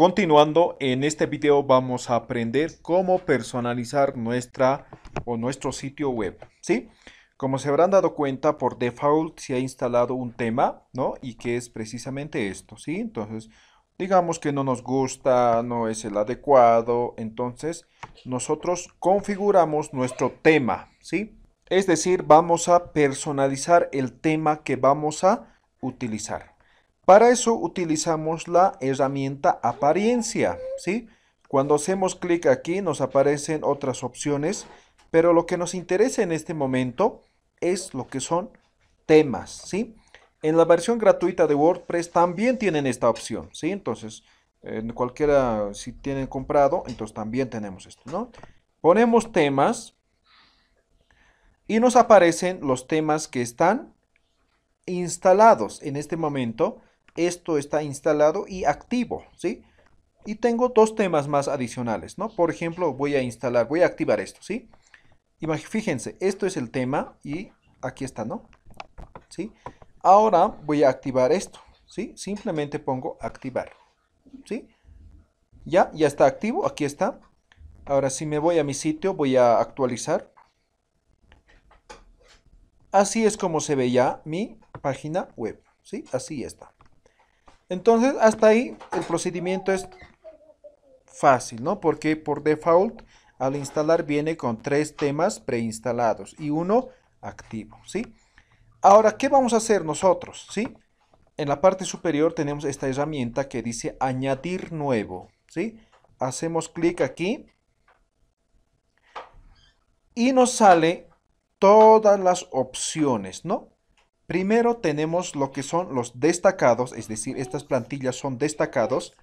Continuando, en este video vamos a aprender cómo personalizar nuestra o nuestro sitio web, ¿sí? Como se habrán dado cuenta, por default se ha instalado un tema, ¿no? Y que es precisamente esto, ¿sí? Entonces, digamos que no nos gusta, no es el adecuado, entonces nosotros configuramos nuestro tema, ¿sí? Es decir, vamos a personalizar el tema que vamos a utilizar. Para eso utilizamos la herramienta apariencia, ¿sí? Cuando hacemos clic aquí nos aparecen otras opciones, pero lo que nos interesa en este momento es lo que son temas, ¿sí? En la versión gratuita de WordPress también tienen esta opción, ¿sí? Entonces, en cualquiera, si tienen comprado, entonces también tenemos esto, ¿no? Ponemos temas y nos aparecen los temas que están instalados en este momento esto está instalado y activo, ¿sí? Y tengo dos temas más adicionales, ¿no? Por ejemplo, voy a instalar, voy a activar esto, ¿sí? Fíjense, esto es el tema y aquí está, ¿no? ¿Sí? Ahora voy a activar esto, ¿sí? Simplemente pongo activar, ¿sí? Ya, ya está activo, aquí está. Ahora si me voy a mi sitio, voy a actualizar. Así es como se ve ya mi página web, ¿sí? Así está. Entonces, hasta ahí el procedimiento es fácil, ¿no? Porque por default al instalar viene con tres temas preinstalados y uno activo, ¿sí? Ahora, ¿qué vamos a hacer nosotros, sí? En la parte superior tenemos esta herramienta que dice añadir nuevo, ¿sí? Hacemos clic aquí y nos sale todas las opciones, ¿no? Primero tenemos lo que son los destacados, es decir, estas plantillas son destacados.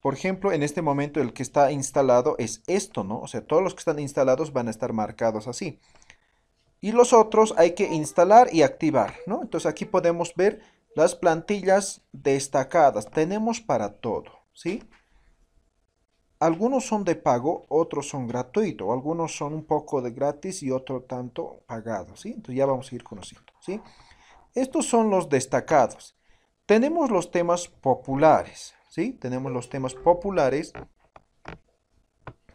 Por ejemplo, en este momento el que está instalado es esto, ¿no? O sea, todos los que están instalados van a estar marcados así. Y los otros hay que instalar y activar, ¿no? Entonces aquí podemos ver las plantillas destacadas. Tenemos para todo, ¿sí? Algunos son de pago, otros son gratuitos. Algunos son un poco de gratis y otro tanto pagado, ¿sí? Entonces ya vamos a ir conociendo, ¿sí? Estos son los destacados. Tenemos los temas populares, ¿sí? Tenemos los temas populares.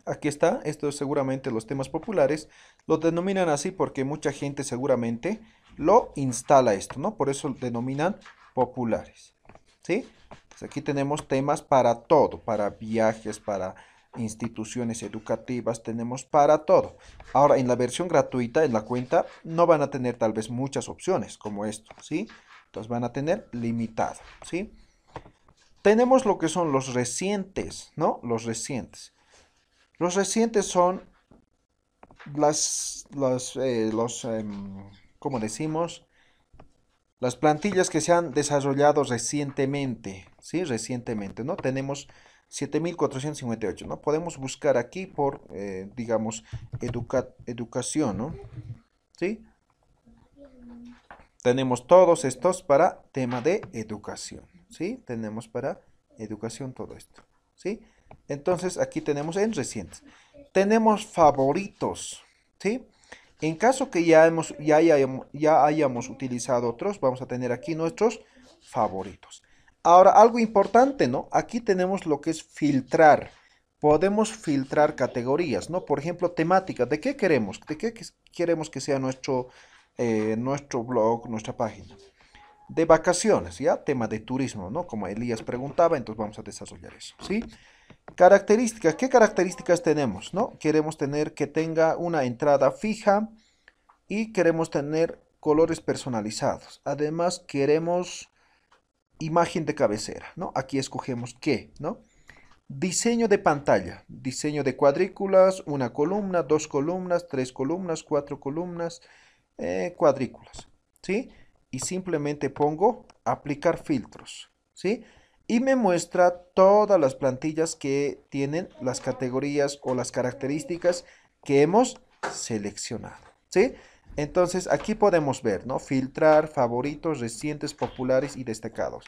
Aquí está, esto seguramente los temas populares. Los denominan así porque mucha gente seguramente lo instala esto, ¿no? Por eso lo denominan populares, ¿sí? Pues aquí tenemos temas para todo, para viajes, para instituciones educativas tenemos para todo. Ahora, en la versión gratuita, en la cuenta, no van a tener tal vez muchas opciones como esto, ¿sí? Entonces van a tener limitado, ¿sí? Tenemos lo que son los recientes, ¿no? Los recientes. Los recientes son las, las eh, los, eh, ¿cómo decimos? Las plantillas que se han desarrollado recientemente, ¿sí? Recientemente, ¿no? Tenemos 7.458, ¿no? Podemos buscar aquí por, eh, digamos, educación, ¿no? ¿Sí? Tenemos todos estos para tema de educación, ¿sí? Tenemos para educación todo esto, ¿sí? Entonces, aquí tenemos en recientes. Tenemos favoritos, ¿sí? En caso que ya, hemos, hayamos, ya hayamos utilizado otros, vamos a tener aquí nuestros favoritos. Ahora, algo importante, ¿no? Aquí tenemos lo que es filtrar. Podemos filtrar categorías, ¿no? Por ejemplo, temática. ¿De qué queremos? ¿De qué queremos que sea nuestro, eh, nuestro blog, nuestra página? De vacaciones, ¿ya? Tema de turismo, ¿no? Como Elías preguntaba, entonces vamos a desarrollar eso, ¿sí? Características. ¿Qué características tenemos? ¿no? Queremos tener que tenga una entrada fija y queremos tener colores personalizados. Además, queremos imagen de cabecera. ¿no? Aquí escogemos qué. ¿no? Diseño de pantalla. Diseño de cuadrículas, una columna, dos columnas, tres columnas, cuatro columnas, eh, cuadrículas. ¿sí? Y simplemente pongo aplicar filtros. ¿sí? y me muestra todas las plantillas que tienen las categorías o las características que hemos seleccionado. ¿sí? Entonces aquí podemos ver, ¿no? Filtrar, favoritos, recientes, populares y destacados.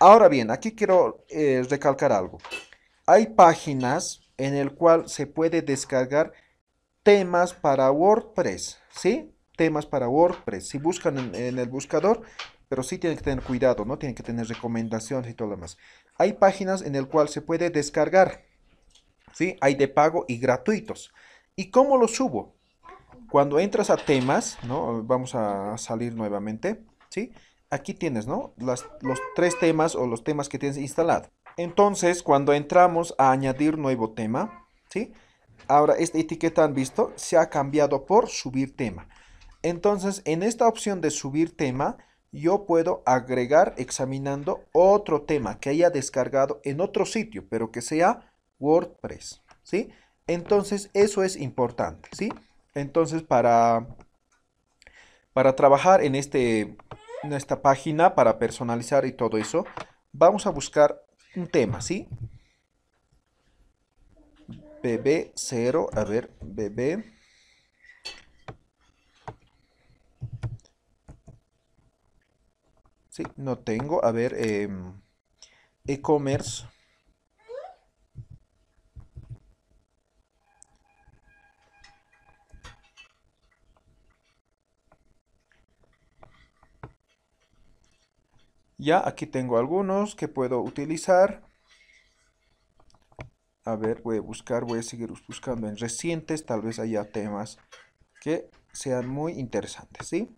Ahora bien, aquí quiero eh, recalcar algo. Hay páginas en el cual se puede descargar temas para WordPress, ¿sí? Temas para WordPress. Si buscan en el buscador, pero sí tienen que tener cuidado, ¿no? Tienen que tener recomendaciones y todo lo demás. Hay páginas en el cual se puede descargar, ¿sí? Hay de pago y gratuitos. ¿Y cómo lo subo? Cuando entras a temas, ¿no? Vamos a salir nuevamente, ¿sí? Aquí tienes, ¿no? los tres temas o los temas que tienes instalado. Entonces, cuando entramos a añadir nuevo tema, ¿sí? Ahora, esta etiqueta, ¿han visto? Se ha cambiado por subir tema. Entonces, en esta opción de subir tema, yo puedo agregar examinando otro tema que haya descargado en otro sitio, pero que sea WordPress, ¿sí? Entonces, eso es importante, ¿sí? Entonces, para, para trabajar en, este, en esta página, para personalizar y todo eso, vamos a buscar un tema, ¿sí? BB0, a ver, BB... Sí, no tengo. A ver, em, e-commerce. Ya aquí tengo algunos que puedo utilizar. A ver, voy a buscar, voy a seguir buscando en recientes, tal vez haya temas que sean muy interesantes, ¿sí?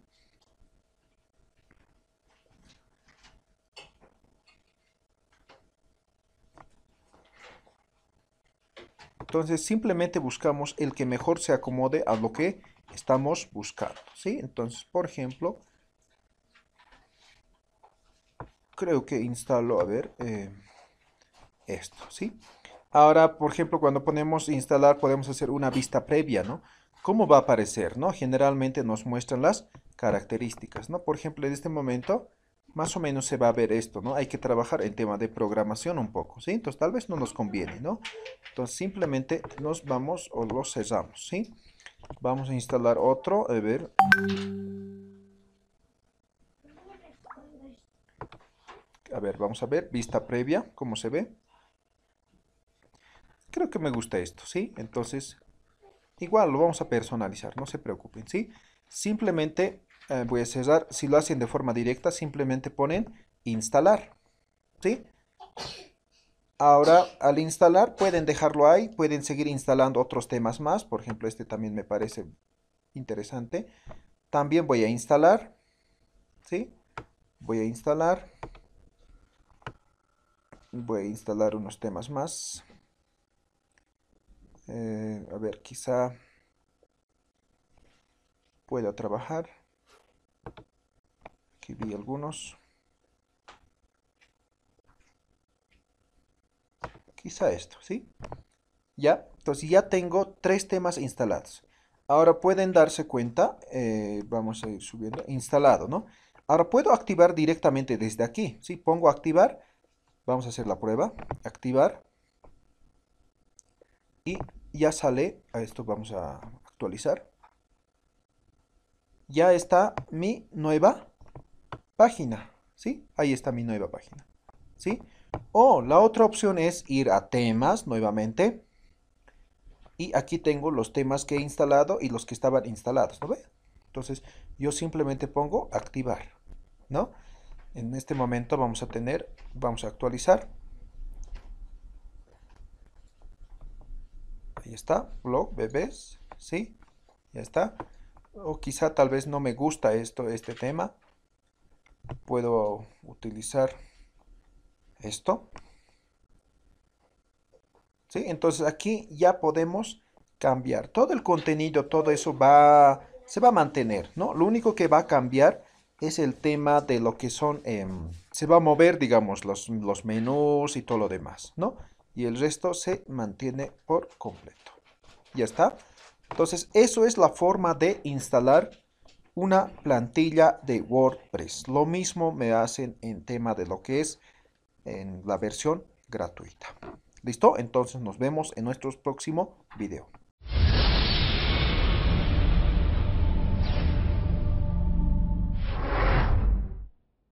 Entonces simplemente buscamos el que mejor se acomode a lo que estamos buscando. ¿sí? Entonces, por ejemplo, creo que instalo, a ver, eh, esto. ¿sí? Ahora, por ejemplo, cuando ponemos instalar podemos hacer una vista previa, ¿no? ¿Cómo va a aparecer? ¿no? Generalmente nos muestran las características, ¿no? Por ejemplo, en este momento más o menos se va a ver esto, ¿no? Hay que trabajar el tema de programación un poco, ¿sí? Entonces tal vez no nos conviene, ¿no? Entonces simplemente nos vamos o lo cesamos, ¿sí? Vamos a instalar otro, a ver. A ver, vamos a ver, vista previa, cómo se ve. Creo que me gusta esto, ¿sí? Entonces, igual lo vamos a personalizar, no se preocupen, ¿sí? Simplemente eh, voy a cerrar, si lo hacen de forma directa, simplemente ponen instalar, ¿sí? Ahora, al instalar, pueden dejarlo ahí, pueden seguir instalando otros temas más, por ejemplo, este también me parece interesante. También voy a instalar, ¿sí? Voy a instalar, voy a instalar unos temas más. Eh, a ver, quizá pueda trabajar. Aquí vi algunos. Quizá esto, ¿sí? Ya, entonces ya tengo tres temas instalados. Ahora pueden darse cuenta, eh, vamos a ir subiendo, instalado, ¿no? Ahora puedo activar directamente desde aquí, ¿sí? Pongo activar, vamos a hacer la prueba, activar. Y ya sale, a esto vamos a actualizar. Ya está mi nueva página, ¿sí? Ahí está mi nueva página, ¿sí? O la otra opción es ir a temas nuevamente. Y aquí tengo los temas que he instalado y los que estaban instalados, ¿no ve? Entonces yo simplemente pongo activar, ¿no? En este momento vamos a tener, vamos a actualizar. Ahí está, blog, bebés, ¿sí? Ya está. O quizá tal vez no me gusta esto, este tema, puedo utilizar esto. ¿Sí? Entonces aquí ya podemos cambiar. Todo el contenido, todo eso va, se va a mantener, ¿no? Lo único que va a cambiar es el tema de lo que son, em, se va a mover, digamos, los, los menús y todo lo demás, ¿no? Y el resto se mantiene por completo. Ya está. Entonces, eso es la forma de instalar una plantilla de WordPress. Lo mismo me hacen en tema de lo que es en la versión gratuita. ¿Listo? Entonces nos vemos en nuestro próximo video.